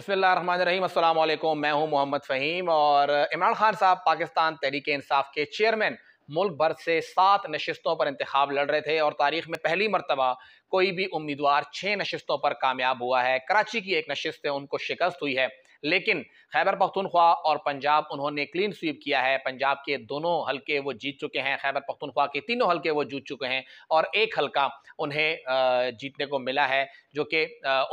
अस्सलाम वालेकुम मैं हूं मोहम्मद फ़हीम और इमरान खान साहब पाकिस्तान तहरीक इंसाफ के चेयरमैन मुल्क भर से सात नशस्तों पर इंतब लड़ रहे थे और तारीख में पहली मरतबा कोई भी उम्मीदवार छः नशस्तों पर कामयाब हुआ है कराची की एक नशस्त उनको शिकस्त हुई है लेकिन खैबर पख्तूनख्वा और पंजाब उन्होंने क्लीन स्वीप किया है पंजाब के दोनों हल्के वो जीत चुके हैं खैबर पख्तूनख्वा के तीनों हल्के वो जीत चुके हैं और एक हलका उन्हें जीतने को मिला है जो कि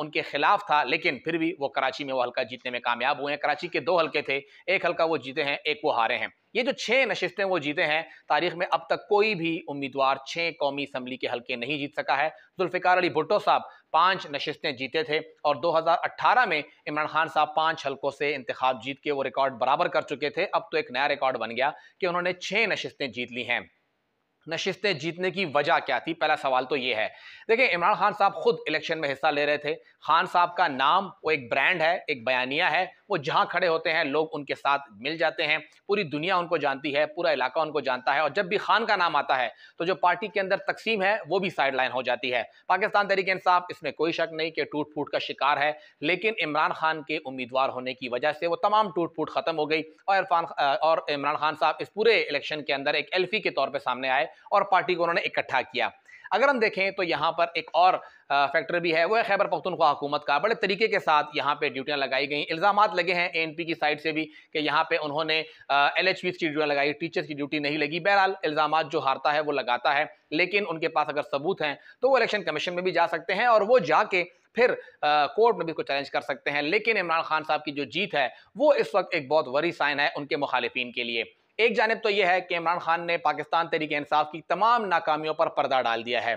उनके खिलाफ था लेकिन फिर भी वो कराची में वो हल्का जीतने में कामयाब हुए हैं कराची के दो हल्के थे एक हल्का वो जीते हैं एक वो हारे हैं ये जो छः नशस्तें वो जीते हैं तारीख में अब तक कोई भी उम्मीदवार छः कौमी असम्बली के हल्के नहीं जीत सका है जुल्फ़िकार अली भुट्टो साहब पांच नशस्तें जीते थे और 2018 में इमरान खान साहब पांच हलकों से इंतखब जीत के वो रिकॉर्ड बराबर कर चुके थे अब तो एक नया रिकॉर्ड बन गया कि उन्होंने छः नशस्तें जीत ली हैं नशस्तें जीतने की वजह क्या थी पहला सवाल तो ये है देखिए इमरान खान साहब खुद इलेक्शन में हिस्सा ले रहे थे खान साहब का नाम वो एक ब्रांड है एक बयानिया है वो जहां खड़े होते हैं लोग उनके साथ मिल जाते हैं पूरी दुनिया उनको जानती है पूरा इलाका उनको जानता है और जब भी खान का नाम आता है तो जो पार्टी के अंदर तकसीम है वो भी साइड लाइन हो जाती है पाकिस्तान तरीके इंसाफ इसमें कोई शक नहीं कि टूट फूट का शिकार है लेकिन इमरान खान के उम्मीदवार होने की वजह से वो तमाम टूट फूट खत्म हो गई और इरफान और इमरान खान साहब इस पूरे इलेक्शन के अंदर एक एल्फी के तौर पर सामने आए और पार्टी को उन्होंने इकट्ठा किया अगर हम देखें तो यहाँ पर एक और फैक्टर भी है वो है खैबर पख्तनख्वा हुकूमत का बड़े तरीके के साथ यहाँ पे ड्यूटियाँ लगाई गई इल्ज़ाम लगे हैं एन पी की साइड से भी कि यहाँ पे उन्होंने एल एच की ड्यूटियाँ लगाई टीचर्स की ड्यूटी नहीं लगी बहरहाल इल्ज़ाम जो हारता है वो लगाता है लेकिन उनके पास अगर सबूत हैं तो वो इलेक्शन कमीशन में भी जा सकते हैं और वो जाके फिर कोर्ट में भी इसको चैलेंज कर सकते हैं लेकिन इमरान खान साहब की जो जीत है वो इस वक्त एक बहुत वरी साइन है उनके मुखालिफिन के लिए एक जानब तो यह है कि इमरान खान ने पाकिस्तान तरीके इंसाफ की तमाम नाकामियों पर पर्दा डाल दिया है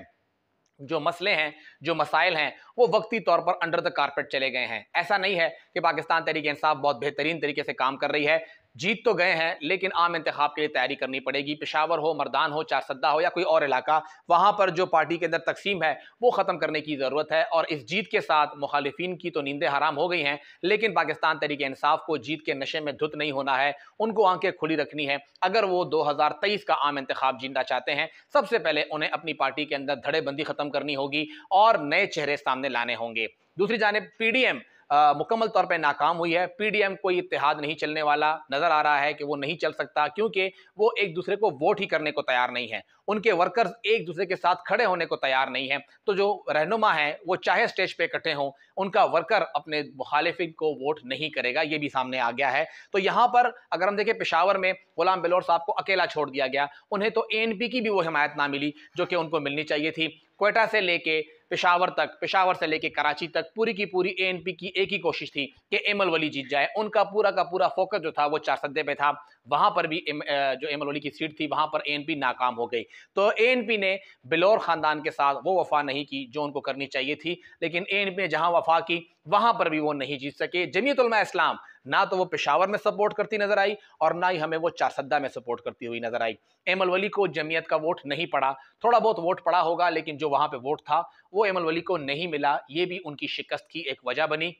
जो मसले हैं जो मसाइल हैं वो वक्ती तौर पर अंडर द कारपेट चले गए हैं ऐसा नहीं है कि पाकिस्तान तरीके इंसाफ बहुत बेहतरीन तरीके से काम कर रही है जीत तो गए हैं लेकिन आम इंतखा के लिए तैयारी करनी पड़ेगी पेशावर हो मरदान हो चारसद्दा हो या कोई और इलाका वहाँ पर जो पार्टी के अंदर तकसीम है वो ख़त्म करने की ज़रूरत है और इस जीत के साथ मुखालफी की तो नींदें हराम हो गई हैं लेकिन पाकिस्तान तरीक इंसाफ को जीत के नशे में धुत नहीं होना है उनको आंखें खुली रखनी है अगर वो दो हज़ार तेईस का आम इंतखाब जीतना चाहते हैं सबसे पहले उन्हें अपनी पार्टी के अंदर धड़ेबंदी ख़त्म करनी होगी और नए चेहरे सामने लाने होंगे दूसरी जानब पी डी एम मुकम्मल तौर पर नाकाम हुई है पीडीएम कोई इतिहाद नहीं चलने वाला नज़र आ रहा है कि वो नहीं चल सकता क्योंकि वो एक दूसरे को वोट ही करने को तैयार नहीं है उनके वर्कर्स एक दूसरे के साथ खड़े होने को तैयार नहीं है तो जो रहनुमा हैं वो चाहे स्टेज पे इकट्ठे हों उनका वर्कर अपने मुखालिफिन को वोट नहीं करेगा ये भी सामने आ गया है तो यहाँ पर अगर हम देखें पेशावर में गुलाम बेलोर साहब को अकेला छोड़ दिया गया उन्हें तो ए की भी वो हमायत ना मिली जो कि उनको मिलनी चाहिए थी कोयटा से लेके पिशावर तक पिशावर से लेकर कराची तक पूरी की पूरी एएनपी की एक ही कोशिश थी कि एमल वली जीत जाए उनका पूरा का पूरा फोकस जो था वो चार सदे पे था वहां पर भी एम, जो एमल वली की सीट थी वहां पर एएनपी नाकाम हो गई तो एएनपी ने बिलौर खानदान के साथ वो वफा नहीं की जो उनको करनी चाहिए थी लेकिन ए ने जहां वफा की वहां पर भी वो नहीं जीत सके जमीयतलमा इस्लाम ना तो वो पेशावर में सपोर्ट करती नजर आई और ना ही हमें वो चारसद्दा में सपोर्ट करती हुई नजर आई एमल वली को जमीयत का वोट नहीं पड़ा थोड़ा बहुत वोट पड़ा होगा लेकिन जो वहाँ पर वोट था वो एम वली को नहीं मिला ये भी उनकी शिकस्त की एक वजह बनी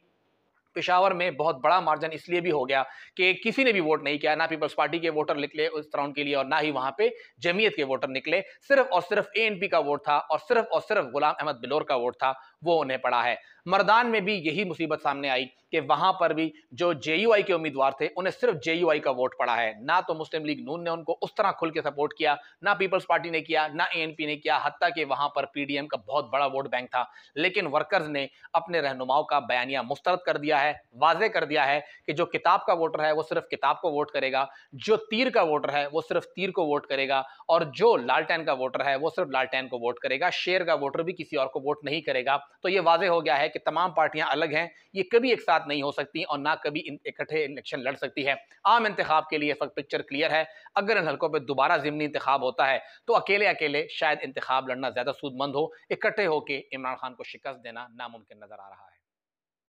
पेशावर में बहुत बड़ा मार्जिन इसलिए भी हो गया कि किसी ने भी वोट नहीं किया ना पीपल्स पार्टी के वोटर निकले उस राउंड के लिए और ना ही वहां पे जमीयत के वोटर निकले सिर्फ और सिर्फ एएनपी का वोट था और सिर्फ और सिर्फ गुलाम अहमद बिलोर का वोट था वो उन्हें पड़ा है मरदान में भी यही मुसीबत सामने आई कि वहां पर भी जो जेयूआई के उम्मीदवार थे उन्हें सिर्फ जेयूआई का वोट पड़ा है ना तो मुस्लिम लीग नून ने उनको उस तरह खुल के सपोर्ट किया ना पीपल्स पार्टी ने किया ना एएनपी ने किया हती कि वहां पर पीडीएम का बहुत बड़ा वोट बैंक था लेकिन वर्कर्स ने अपने रहनुमाओं का बयानिया मुस्तरद कर दिया है वाजे कर दिया है कि जो किताब का वोटर है वो सिर्फ किताब को वोट करेगा जो तीर का वोटर है वो सिर्फ तीर को वोट करेगा और जो लालटैन का वोटर है वो सिर्फ लालटैन को वोट करेगा शेर का वोटर भी किसी और को वोट नहीं करेगा तो ये वाजे हो गया है कि तमाम पार्टियां अलग हैं ये कभी एक साथ नहीं हो सकती और ना कभी इकट्ठे इलेक्शन लड़ सकती है आम इंतखाब के लिए इस वक्त पिक्चर क्लियर है अगर इन हल्कों पर दोबारा जिमनी इंतखाब होता है तो अकेले अकेले शायद इंतखाब लड़ना ज़्यादा सूदमंद हो इकट्ठे होकर इमरान खान को शिकस्त देना नामुमकिन नजर आ रहा है